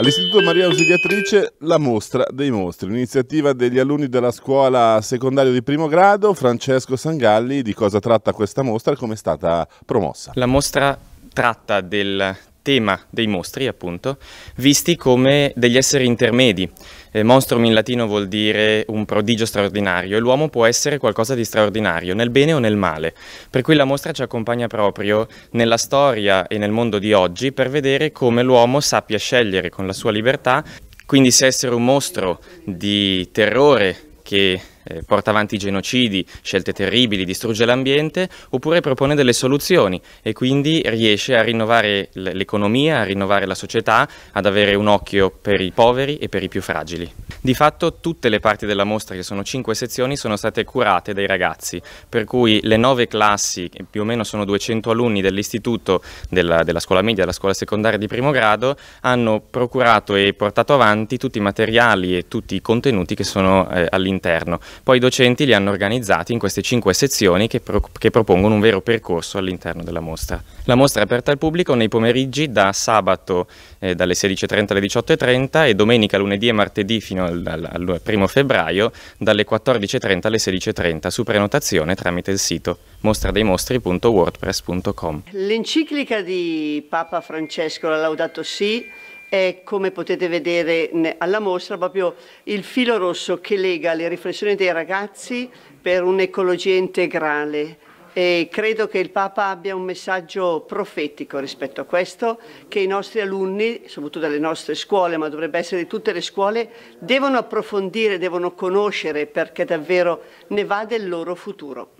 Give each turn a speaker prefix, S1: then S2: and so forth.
S1: All'Istituto Maria Ausiliatrice la mostra dei mostri, un'iniziativa degli alunni della scuola secondaria di primo grado. Francesco Sangalli, di cosa tratta questa mostra e come è stata promossa?
S2: La mostra tratta del tema dei mostri, appunto, visti come degli esseri intermedi. Eh, monstrum in latino vuol dire un prodigio straordinario e l'uomo può essere qualcosa di straordinario, nel bene o nel male. Per cui la mostra ci accompagna proprio nella storia e nel mondo di oggi per vedere come l'uomo sappia scegliere con la sua libertà quindi se essere un mostro di terrore che eh, porta avanti genocidi, scelte terribili, distrugge l'ambiente, oppure propone delle soluzioni e quindi riesce a rinnovare l'economia, a rinnovare la società, ad avere un occhio per i poveri e per i più fragili. Di fatto tutte le parti della mostra, che sono cinque sezioni, sono state curate dai ragazzi, per cui le nove classi, più o meno sono 200 alunni dell'istituto della, della scuola media, della scuola secondaria di primo grado, hanno procurato e portato avanti tutti i materiali e tutti i contenuti che sono eh, all'interno. Poi i docenti li hanno organizzati in queste cinque sezioni che, pro che propongono un vero percorso all'interno della mostra. La mostra è aperta al pubblico nei pomeriggi da sabato eh, dalle 16.30 alle 18.30 e domenica, lunedì e martedì fino al, dal, dal 1 febbraio dalle 14.30 alle 16.30 su prenotazione tramite il sito mostrademostri.wordpress.com.
S3: L'enciclica di Papa Francesco, la Laudato Si, è come potete vedere alla mostra proprio il filo rosso che lega le riflessioni dei ragazzi per un'ecologia integrale e credo che il Papa abbia un messaggio profetico rispetto a questo, che i nostri alunni, soprattutto dalle nostre scuole, ma dovrebbe essere di tutte le scuole, devono approfondire, devono conoscere perché davvero ne va del loro futuro.